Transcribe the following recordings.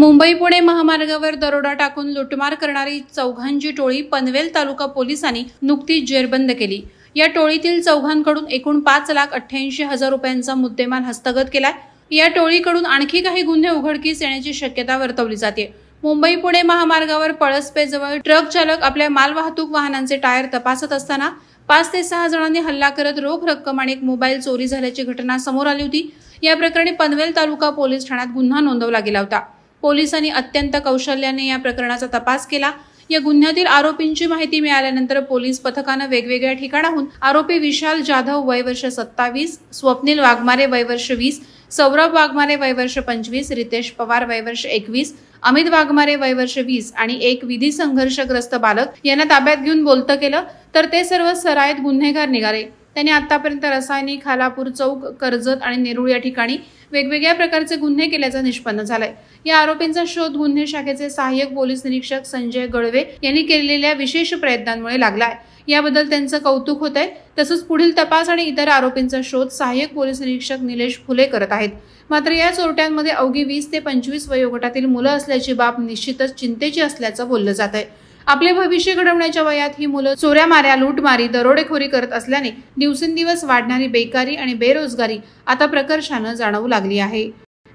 मुंबई पुणे महामार्गावर दरोडा टाकून लुटमार करणारी चौघांची टोळी पनवेल तालुका पोलिसांनी नुकतीच जेरबंद केली या टोळीतील चौघांकडून एकूण पाच लाख अठ्ठ्याऐंशी हजार रुपयांचा मुद्देमाल हस्तगत केलाय या टोळीकडून आणखी काही गुन्हे उघडकीस येण्याची शक्यता वर्तवली जाते मुंबई पुणे महामार्गावर पळसपेजवळ ट्रक चालक आपल्या मालवाहतूक वाहनांचे टायर तपासत असताना पाच ते सहा जणांनी हल्ला करत रोख रक्कम आणि एक मोबाईल चोरी झाल्याची घटना समोर आली होती या प्रकरणी पनवेल तालुका पोलीस ठाण्यात गुन्हा नोंदवला गेला होता पोलिसांनी अत्यंत कौशल्याने या प्रकरणाचा तपास केला या गुन्ह्यातील आरोपींची माहिती मिळाल्यानंतर पोलीस पथकानं वेगवेगळ्या ठिकाणाहून आरोपी विशाल जाधव वयवर्ष सत्तावीस स्वप्नील वाघमारे वयवर्ष वीस सौरभ वाघमारे वयवर्ष पंचवीस रितेश पवार वयवर्ष एकवीस अमित वाघमारे वयवर्ष वीस आणि एक विधी संघर्षग्रस्त बालक यांना ताब्यात घेऊन बोलतं केलं तर ते सर्व सरायत गुन्हेगार निघाले त्यांनी आतापर्यंत रसायनी खालापूर चौक कर्जत आणि नेरुळ या ठिकाणी वेगवेगळ्या प्रकारचे गुन्हे केल्याचं निष्पन्न झालंय या आरोपींचा शोध गुन्हे शाखेचे सहाय्यक पोलीस निरीक्षक संजय गळवे यांनी केलेल्या विशेष प्रयत्नांमुळे लागलाय याबद्दल त्यांचं कौतुक होत आहे तसंच पुढील तपास आणि इतर आरोपींचा शोध सहाय्यक पोलीस निरीक्षक निलेश फुले करत आहेत मात्र या चोरट्यांमध्ये अवघी वीस ते पंचवीस वयोगटातील मुलं असल्याची बाब निश्चितच चिंतेची असल्याचं बोललं जात आहे आपले भविष्य घडवण्याच्या वयात ही मुलं चोऱ्या माऱ्या लूटमारी दरोडेखोरी करत असल्याने दिवसेंदिवस वाढणारी बेकारी आणि बेरोजगारी आता प्रकर्षानं जाणवू लागली आहे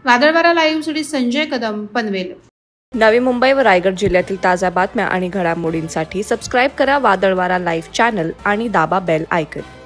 वादळवारा लाईव्ह संजय कदम पनवेल नवी मुंबई व रायगड जिल्ह्यातील ताज्या बातम्या आणि घडामोडींसाठी सबस्क्राईब करा वादळवारा लाईव्ह चॅनल आणि दाबा बेल आयकन